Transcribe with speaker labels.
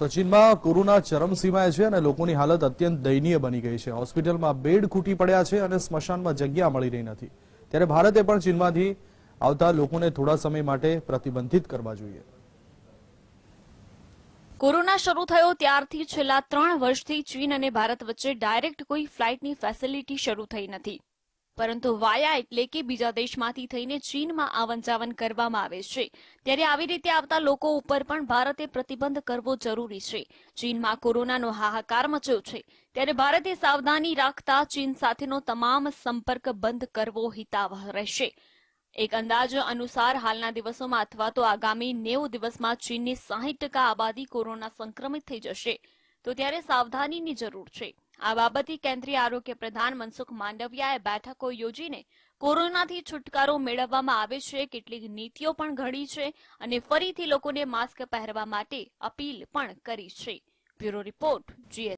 Speaker 1: તો ચીનમાં કોરોના ચરમસીમાએ છે અને લોકોની હાલત અત્યંત દયનીય બની ગઈ છે હોસ્પિટલમાં બેડ ખૂટી પડ્યા છે અને સ્મશાનમાં જગ્યા મળી રહી નથી ત્યારે ભારતે પણ ચીનમાંથી આવતા લોકોને થોડા સમય માટે પ્રતિબંધિત કરવા જોઈએ
Speaker 2: કોરોના શરૂ થયો ત્યારથી છેલ્લા ત્રણ વર્ષથી ચીન અને ભારત વચ્ચે ડાયરેક્ટ કોઈ ફ્લાઇટની ફેસિલિટી શરૂ થઈ નથી પરંતુ વાયા એટલે કે બીજા દેશમાંથી થઈને ચીનમાં આવન જાવન કરવામાં આવે છે ત્યારે આવી રીતે આવતા લોકો ઉપર પણ ભારતે પ્રતિબંધ કરવો જરૂરી છે ચીનમાં કોરોનાનો હાહાકાર મચ્યો છે ત્યારે ભારતે સાવધાની રાખતા ચીન સાથેનો તમામ સંપર્ક બંધ કરવો હિતાવહ રહેશે એક અંદાજ અનુસાર હાલના દિવસોમાં અથવા તો આગામી નેવું દિવસમાં ચીનની સાહીઠ ટકા આબાદી કોરોના સંક્રમિત થઈ જશે તો ત્યારે સાવધાનીની જરૂર છે આ બાબતે કેન્દ્રીય આરોગ્ય પ્રધાન મનસુખ માંડવિયાએ બેઠકો યોજીને કોરોનાથી છુટકારો મેળવવામાં આવે છે કેટલીક નીતિઓ પણ ઘડી છે અને ફરીથી લોકોને માસ્ક પહેરવા માટે અપીલ પણ કરી છે બ્યુરો રિપોર્ટ જીએસ